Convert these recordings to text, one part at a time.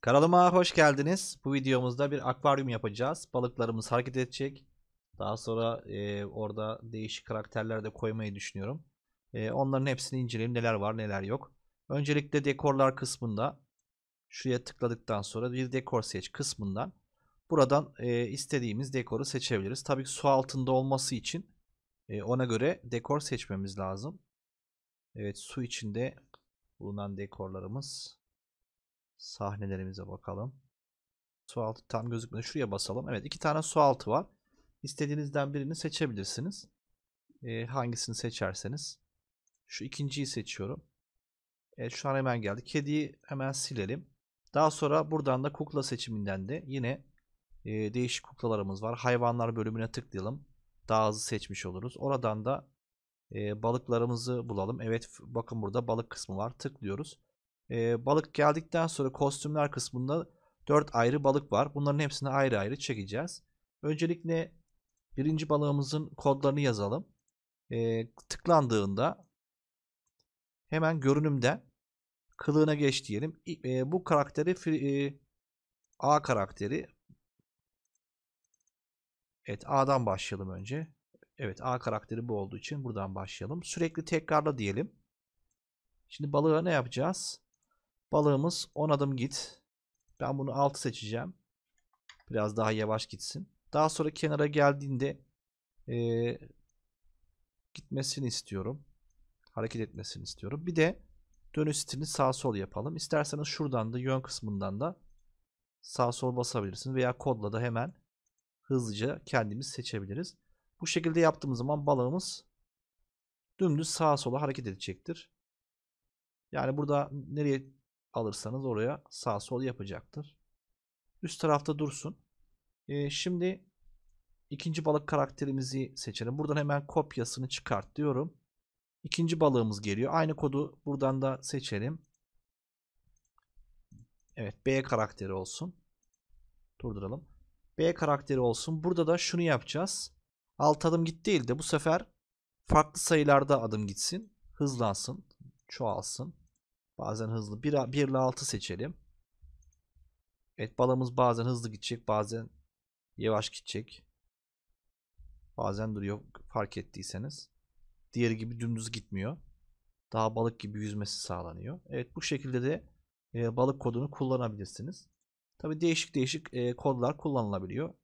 Kanalıma hoş geldiniz. Bu videomuzda bir akvaryum yapacağız. Balıklarımız hareket edecek. Daha sonra e, orada değişik karakterler de koymayı düşünüyorum. E, onların hepsini inceleyelim. Neler var neler yok. Öncelikle dekorlar kısmında şuraya tıkladıktan sonra bir dekor seç kısmından buradan e, istediğimiz dekoru seçebiliriz. Tabii ki su altında olması için e, ona göre dekor seçmemiz lazım. Evet su içinde bulunan dekorlarımız Sahnelerimize bakalım. Su altı tam gözükmüyor. Şuraya basalım. Evet iki tane su altı var. İstediğinizden birini seçebilirsiniz. Ee, hangisini seçerseniz. Şu ikinciyi seçiyorum. Evet şu an hemen geldi. Kediyi hemen silelim. Daha sonra buradan da kukla seçiminden de yine e, değişik kuklalarımız var. Hayvanlar bölümüne tıklayalım. Daha hızlı seçmiş oluruz. Oradan da e, balıklarımızı bulalım. Evet bakın burada balık kısmı var. Tıklıyoruz e, balık geldikten sonra kostümler kısmında 4 ayrı balık var. Bunların hepsini ayrı ayrı çekeceğiz. Öncelikle birinci balığımızın kodlarını yazalım. E, tıklandığında hemen görünümden kılığına geç diyelim. E, bu karakteri e, A karakteri Evet A'dan başlayalım önce. Evet A karakteri bu olduğu için buradan başlayalım. Sürekli tekrarla diyelim. Şimdi balığa ne yapacağız? Balığımız 10 adım git. Ben bunu 6 seçeceğim. Biraz daha yavaş gitsin. Daha sonra kenara geldiğinde e, gitmesini istiyorum. Hareket etmesini istiyorum. Bir de dönüş stilini sağ sol yapalım. İsterseniz şuradan da yön kısmından da sağ sol basabilirsiniz. Veya kodla da hemen hızlıca kendimiz seçebiliriz. Bu şekilde yaptığımız zaman balığımız dümdüz sağa sola hareket edecektir. Yani burada nereye alırsanız oraya sağ sol yapacaktır. Üst tarafta dursun. Ee, şimdi ikinci balık karakterimizi seçelim. Buradan hemen kopyasını çıkart diyorum. İkinci balığımız geliyor. Aynı kodu buradan da seçelim. Evet B karakteri olsun. Durduralım. B karakteri olsun. Burada da şunu yapacağız. Alt adım git değil de bu sefer farklı sayılarda adım gitsin. Hızlansın. Çoğalsın. Bazen hızlı. 1, 1 ile 6 seçelim. Evet balamız bazen hızlı gidecek. Bazen yavaş gidecek. Bazen duruyor fark ettiyseniz. Diğeri gibi dümdüz gitmiyor. Daha balık gibi yüzmesi sağlanıyor. Evet bu şekilde de e, balık kodunu kullanabilirsiniz. Tabi değişik değişik e, kodlar kullanılabiliyor.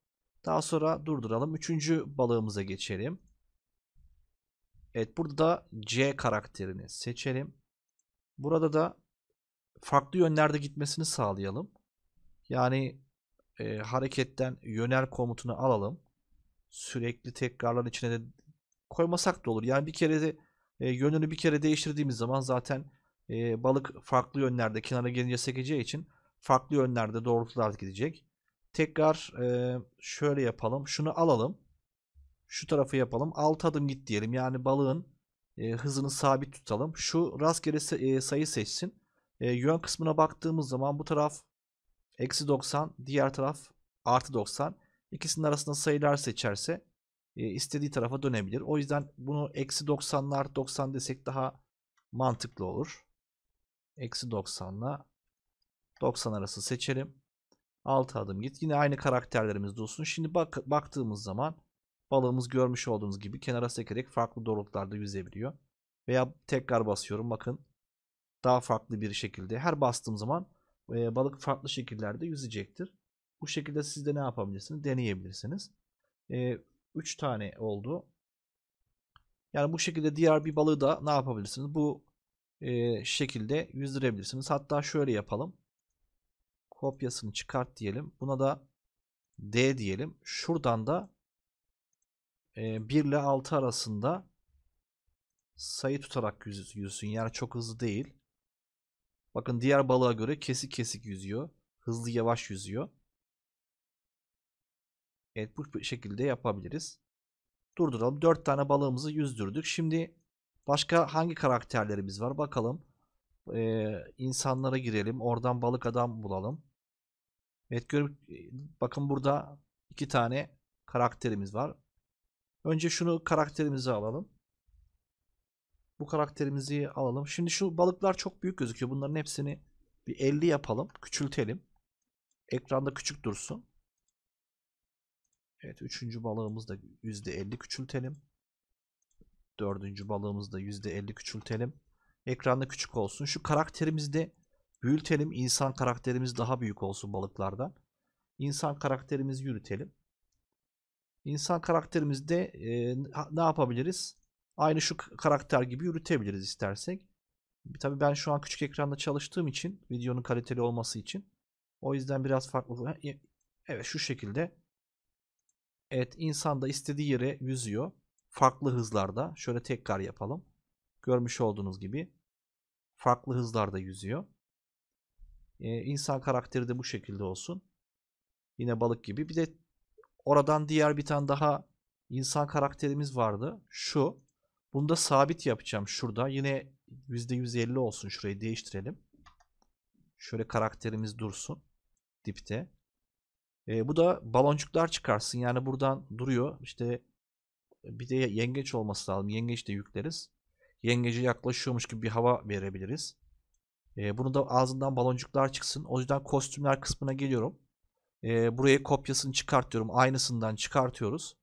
Daha sonra durduralım. Üçüncü balığımıza geçelim. Evet burada C karakterini seçelim. Burada da farklı yönlerde gitmesini sağlayalım. Yani e, hareketten yönel komutunu alalım. Sürekli tekrarların içine de koymasak da olur. Yani bir kere de e, yönünü bir kere değiştirdiğimiz zaman zaten e, balık farklı yönlerde kenara gelince sekeceği için farklı yönlerde doğrultular gidecek. Tekrar e, şöyle yapalım. Şunu alalım. Şu tarafı yapalım. 6 adım git diyelim. Yani balığın e, hızını sabit tutalım. Şu rastgele e, sayı seçsin. E, yön kısmına baktığımız zaman bu taraf eksi 90, diğer taraf artı 90. İkisinin arasında sayılar seçerse e, istediği tarafa dönebilir. O yüzden bunu eksi 90'lar 90 desek daha mantıklı olur. Eksi 90'la 90 arası seçelim. 6 adım git. Yine aynı karakterlerimiz olsun. Şimdi bak, baktığımız zaman balığımız görmüş olduğunuz gibi kenara sekerek farklı doğrultularda yüzebiliyor. Veya tekrar basıyorum bakın daha farklı bir şekilde her bastığım zaman e, balık farklı şekillerde yüzecektir. Bu şekilde siz de ne yapabilirsiniz deneyebilirsiniz. 3 e, tane oldu. Yani bu şekilde diğer bir balığı da ne yapabilirsiniz? Bu e, şekilde yüzdürebilirsiniz. Hatta şöyle yapalım. Kopyasını çıkart diyelim. Buna da D diyelim. Şuradan da 1 ile 6 arasında sayı tutarak yüzsün. Yani çok hızlı değil. Bakın diğer balığa göre kesik kesik yüzüyor. Hızlı yavaş yüzüyor. Evet bu şekilde yapabiliriz. Durduralım. 4 tane balığımızı yüzdürdük. Şimdi başka hangi karakterlerimiz var bakalım. Ee, insanlara girelim. Oradan balık adam bulalım. Evet gör bakın burada iki tane karakterimiz var. Önce şunu karakterimizi alalım. Bu karakterimizi alalım. Şimdi şu balıklar çok büyük gözüküyor. Bunların hepsini bir 50 yapalım. Küçültelim. Ekranda küçük dursun. Evet. Üçüncü balığımız da %50 küçültelim. Dördüncü balığımız da %50 küçültelim. Ekranda küçük olsun. Şu karakterimizi de büyütelim. İnsan karakterimiz daha büyük olsun balıklardan. İnsan karakterimizi yürütelim. İnsan karakterimizde e, ne yapabiliriz? Aynı şu karakter gibi yürütebiliriz istersek. Tabii ben şu an küçük ekranda çalıştığım için videonun kaliteli olması için o yüzden biraz farklı. Evet şu şekilde. Evet insan da istediği yere yüzüyor. Farklı hızlarda. Şöyle tekrar yapalım. Görmüş olduğunuz gibi farklı hızlarda yüzüyor. Ee, insan karakteri de bu şekilde olsun. Yine balık gibi. Bir de Oradan diğer bir tane daha insan karakterimiz vardı. Şu. Bunu da sabit yapacağım şurada. Yine %150 olsun. Şurayı değiştirelim. Şöyle karakterimiz dursun. Dipte. E, bu da baloncuklar çıkarsın. Yani buradan duruyor. İşte bir de yengeç olması lazım. Yengeç de yükleriz. Yengece yaklaşıyormuş gibi bir hava verebiliriz. E, bunu da ağzından baloncuklar çıksın. O yüzden kostümler kısmına geliyorum. E, buraya kopyasını çıkartıyorum. Aynısından çıkartıyoruz.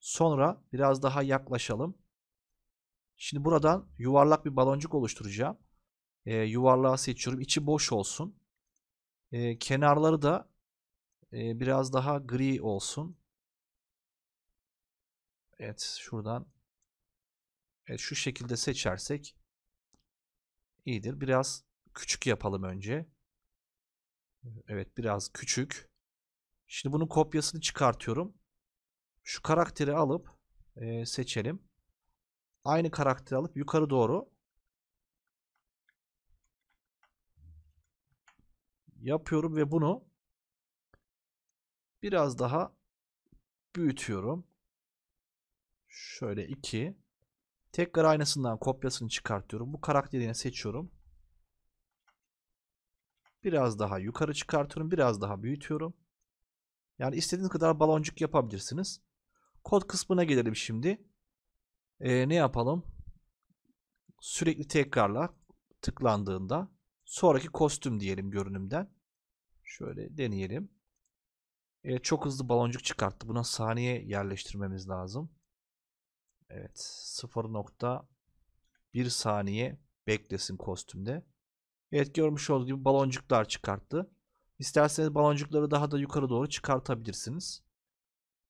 Sonra biraz daha yaklaşalım. Şimdi buradan yuvarlak bir baloncuk oluşturacağım. E, yuvarlağı seçiyorum. İçi boş olsun. E, kenarları da e, biraz daha gri olsun. Evet şuradan evet, şu şekilde seçersek iyidir. Biraz küçük yapalım önce. Evet biraz küçük. Şimdi bunun kopyasını çıkartıyorum. Şu karakteri alıp e, seçelim. Aynı karakteri alıp yukarı doğru yapıyorum ve bunu biraz daha büyütüyorum. Şöyle iki. Tekrar aynasından kopyasını çıkartıyorum. Bu karakterini seçiyorum. Biraz daha yukarı çıkartıyorum. Biraz daha büyütüyorum. Yani istediğiniz kadar baloncuk yapabilirsiniz. Kod kısmına gelelim şimdi. Ee, ne yapalım? Sürekli tekrarla tıklandığında sonraki kostüm diyelim görünümden. Şöyle deneyelim. Evet çok hızlı baloncuk çıkarttı. Buna saniye yerleştirmemiz lazım. Evet 0.1 saniye beklesin kostümde. Evet görmüş olduğunuz gibi baloncuklar çıkarttı. İsterseniz baloncukları daha da yukarı doğru çıkartabilirsiniz.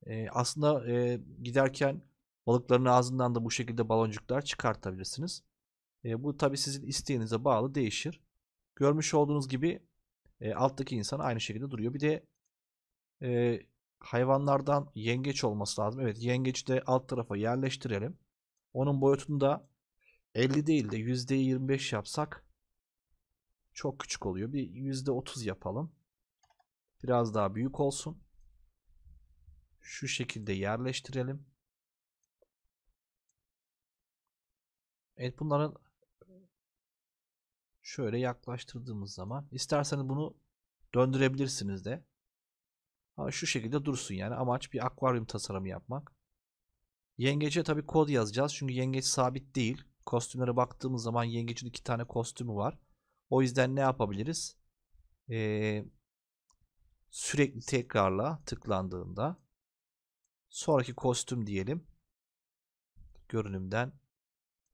E, aslında e, giderken balıkların ağzından da bu şekilde baloncuklar çıkartabilirsiniz. E, bu tabi sizin isteğinize bağlı değişir. Görmüş olduğunuz gibi e, alttaki insan aynı şekilde duruyor. Bir de e, hayvanlardan yengeç olması lazım. Evet yengeci de alt tarafa yerleştirelim. Onun boyutunu da 50 değil de %25 yapsak çok küçük oluyor. Bir %30 yapalım. Biraz daha büyük olsun. Şu şekilde yerleştirelim. Evet bunların şöyle yaklaştırdığımız zaman isterseniz bunu döndürebilirsiniz de. Ama şu şekilde dursun yani amaç bir akvaryum tasarımı yapmak. Yengece tabi kod yazacağız çünkü yengeç sabit değil. Kostümlere baktığımız zaman yengecin iki tane kostümü var. O yüzden ne yapabiliriz? Ee, sürekli tekrarla tıklandığında sonraki kostüm diyelim görünümden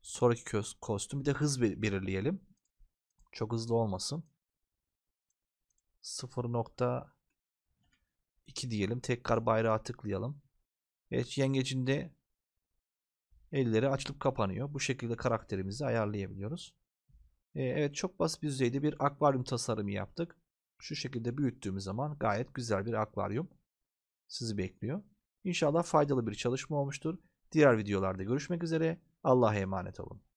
sonraki kostüm bir de hız belirleyelim. Çok hızlı olmasın. 0.2 diyelim. Tekrar bayrağa tıklayalım. Evet yengecinde elleri açılıp kapanıyor. Bu şekilde karakterimizi ayarlayabiliyoruz. E, evet çok basit bir düzeyde bir akvaryum tasarımı yaptık. Şu şekilde büyüttüğümüz zaman gayet güzel bir akvaryum sizi bekliyor. İnşallah faydalı bir çalışma olmuştur. Diğer videolarda görüşmek üzere. Allah'a emanet olun.